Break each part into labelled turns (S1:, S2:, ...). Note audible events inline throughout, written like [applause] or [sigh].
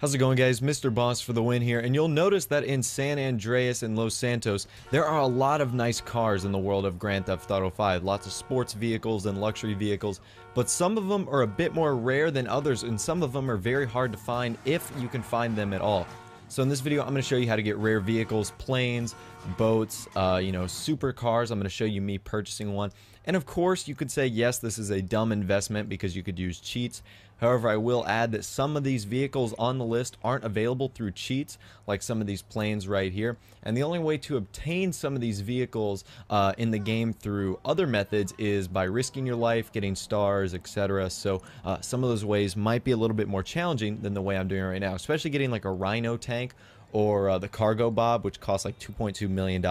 S1: How's it going guys? Mr. Boss for the win here, and you'll notice that in San Andreas and Los Santos, there are a lot of nice cars in the world of Grand Theft Auto 5. Lots of sports vehicles and luxury vehicles, but some of them are a bit more rare than others, and some of them are very hard to find if you can find them at all. So in this video, I'm going to show you how to get rare vehicles, planes, boats, uh, you know, supercars. I'm going to show you me purchasing one. And of course, you could say, yes, this is a dumb investment because you could use cheats. However, I will add that some of these vehicles on the list aren't available through cheats, like some of these planes right here. And the only way to obtain some of these vehicles uh, in the game through other methods is by risking your life, getting stars, etc. So uh, some of those ways might be a little bit more challenging than the way I'm doing right now, especially getting like a Rhino tank or uh, the Cargo Bob, which costs like $2.2 million.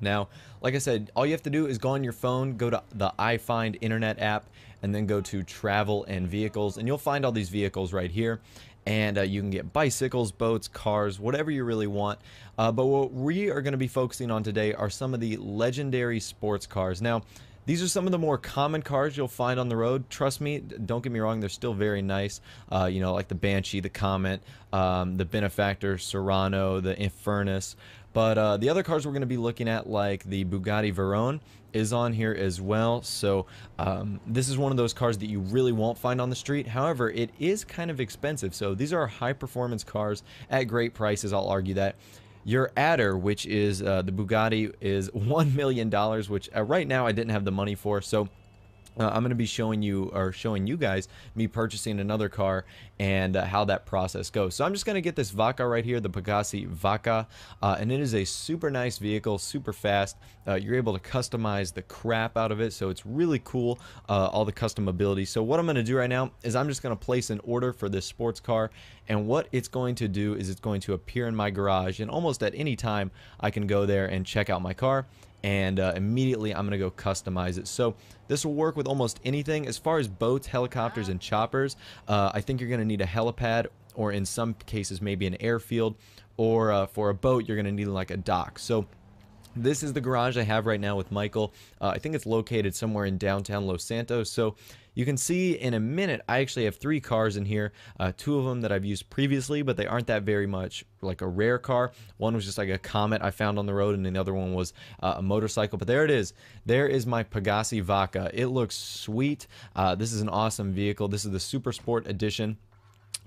S1: Now, like I said, all you have to do is go on your phone, go to the iFind internet app, and then go to travel and vehicles, and you'll find all these vehicles right here. And uh, you can get bicycles, boats, cars, whatever you really want. Uh, but what we are going to be focusing on today are some of the legendary sports cars. Now, these are some of the more common cars you'll find on the road. Trust me, don't get me wrong, they're still very nice. Uh, you know, like the Banshee, the Comet, um, the Benefactor, Serrano, the Infernus. But uh, the other cars we're going to be looking at, like the Bugatti Veyron, is on here as well. So um, this is one of those cars that you really won't find on the street. However, it is kind of expensive. So these are high performance cars at great prices. I'll argue that. Your adder, which is uh, the Bugatti, is [laughs] $1 million, which uh, right now I didn't have the money for. So uh, I'm going to be showing you or showing you guys me purchasing another car and uh, how that process goes. So I'm just going to get this Vaca right here, the Pagasi Vaca, uh, and it is a super nice vehicle, super fast. Uh, you're able to customize the crap out of it, so it's really cool, uh, all the custom ability. So what I'm going to do right now is I'm just going to place an order for this sports car, and what it's going to do is it's going to appear in my garage, and almost at any time I can go there and check out my car and uh, immediately I'm going to go customize it. So this will work with almost anything. As far as boats, helicopters, and choppers, uh, I think you're going to need a helipad or in some cases maybe an airfield or uh, for a boat you're going to need like a dock. So this is the garage I have right now with Michael. Uh, I think it's located somewhere in downtown Los Santos. So you can see in a minute, I actually have three cars in here. Uh, two of them that I've used previously, but they aren't that very much like a rare car. One was just like a Comet I found on the road, and the other one was uh, a motorcycle. But there it is. There is my Pagasi Vaca. It looks sweet. Uh, this is an awesome vehicle. This is the Super Sport Edition.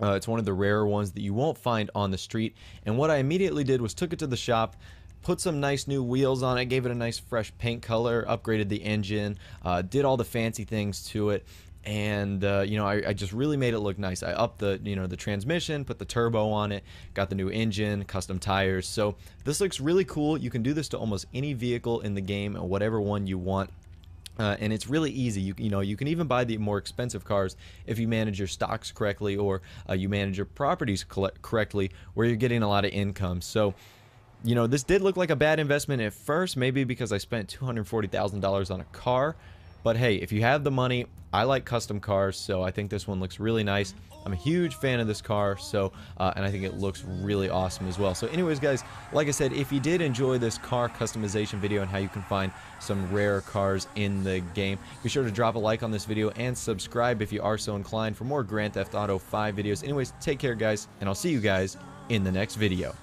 S1: Uh, it's one of the rarer ones that you won't find on the street. And what I immediately did was took it to the shop, put some nice new wheels on it, gave it a nice fresh paint color, upgraded the engine, uh, did all the fancy things to it. And uh, you know, I, I, just really made it look nice. I upped the you know the transmission, put the turbo on it, got the new engine, custom tires. So this looks really cool. You can do this to almost any vehicle in the game, and whatever one you want. Uh, and it's really easy. You, you, know you can even buy the more expensive cars if you manage your stocks correctly or uh, you manage your properties correctly, where you're getting a lot of income. So you know, this did look like a bad investment at first, maybe because I spent $240,000 on a car. But hey, if you have the money, I like custom cars, so I think this one looks really nice. I'm a huge fan of this car, so uh, and I think it looks really awesome as well. So anyways, guys, like I said, if you did enjoy this car customization video and how you can find some rare cars in the game, be sure to drop a like on this video and subscribe if you are so inclined for more Grand Theft Auto 5 videos. Anyways, take care, guys, and I'll see you guys in the next video.